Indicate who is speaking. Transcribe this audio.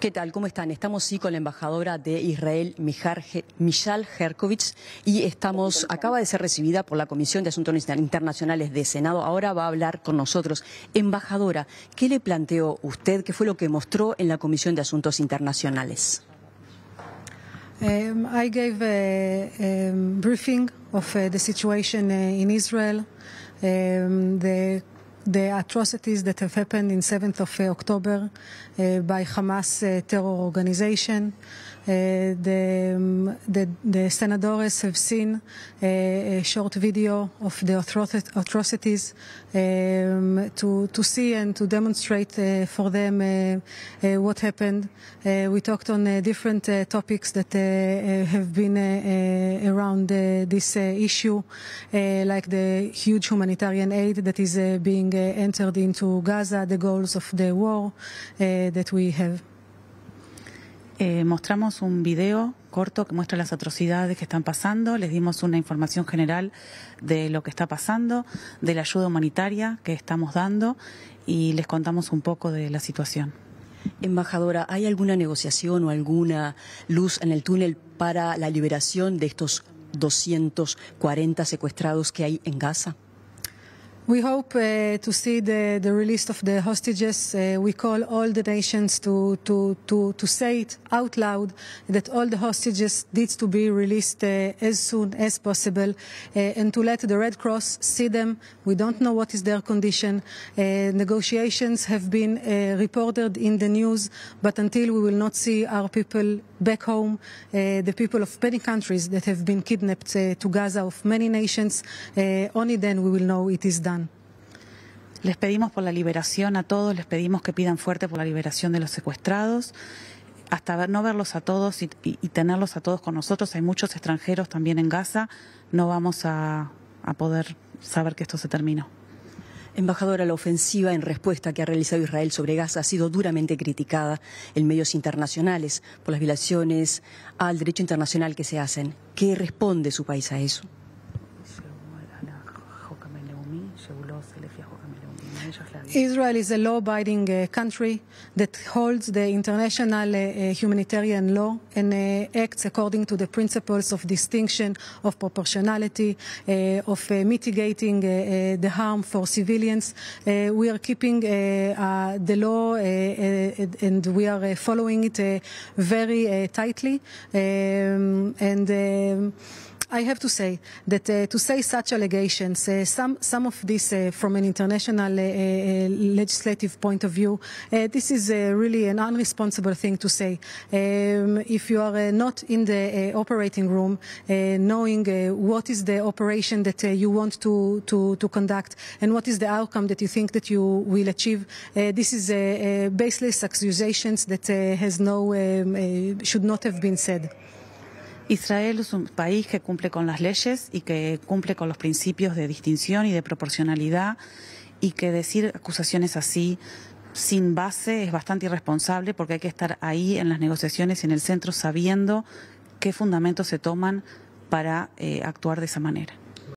Speaker 1: ¿Qué tal? ¿Cómo están? Estamos sí con la embajadora de Israel, Michal Herkovich, y estamos, acaba de ser recibida por la Comisión de Asuntos Internacionales de Senado. Ahora va a hablar con nosotros. Embajadora, ¿qué le planteó usted? ¿Qué fue lo que mostró en la Comisión de Asuntos Internacionales?
Speaker 2: Um, I gave a, briefing of uh, the situation uh, in Israel. Um, the atrocities that have happened in 7th of uh, October uh, by Hamas uh, terror organization. Uh, the, um, the, the, senadores have seen uh, a short video of the atrocities um, to, to see and to demonstrate uh, for them uh, uh what happened. Uh, we talked on uh, different topics that have been around this issue, like the huge humanitarian aid that is being entered into Gaza, the goals of the war that we have. Eh, mostramos un video
Speaker 3: corto que muestra las atrocidades que están pasando, les dimos una información general de lo que está pasando, de la ayuda humanitaria que estamos dando y les contamos un poco de la situación. Embajadora,
Speaker 1: ¿hay alguna negociación o alguna luz en el túnel para la liberación de estos 240 secuestrados que hay en Gaza?
Speaker 2: We hope uh, to see the, the release of the hostages. Uh, we call all the nations to, to, to, to say it out loud that all the hostages need to be released uh, as soon as possible uh, and to let the Red Cross see them. We don't know what is their condition. Uh, negotiations have been uh, reported in the news, but until we will not see our people back home, the people of many countries that have been kidnapped to Gaza of many nations, only then we will know it is done.
Speaker 3: Les pedimos por la liberación a todos, les pedimos que pidan fuerte por la liberación de los secuestrados. Hasta no verlos a todos y, tenerlos a todos con nosotros, hay muchos extranjeros también en Gaza, no vamos a, a poder saber que esto se terminó.
Speaker 1: Embajadora, la ofensiva en respuesta que ha realizado Israel sobre Gaza ha sido duramente criticada en medios internacionales por las violaciones al derecho internacional que se hacen. ¿Qué responde
Speaker 2: su país a eso? Israel is a law abiding uh, country that holds the international uh, uh, humanitarian law and uh, acts according to the principles of distinction, of proportionality, uh, of uh, mitigating the harm for civilians. we are keeping the law and we are following it very tightly. Um, and um, I have to say that uh, to say such allegations, uh, some some of this uh, from an international uh, uh, legislative point of view, uh, this is really an unresponsible thing to say. Um, if you are not in the operating room, knowing what is the operation that you want to, to to conduct and what is the outcome that you think that you will achieve, this is baseless accusations that has no um, should not have been said. Israel es un país
Speaker 3: que cumple con las leyes y que cumple con los principios de distinción y de proporcionalidad y que decir acusaciones así sin base es bastante irresponsable porque hay que estar ahí en las negociaciones y en el centro sabiendo qué fundamentos se toman para eh, actuar de esa manera.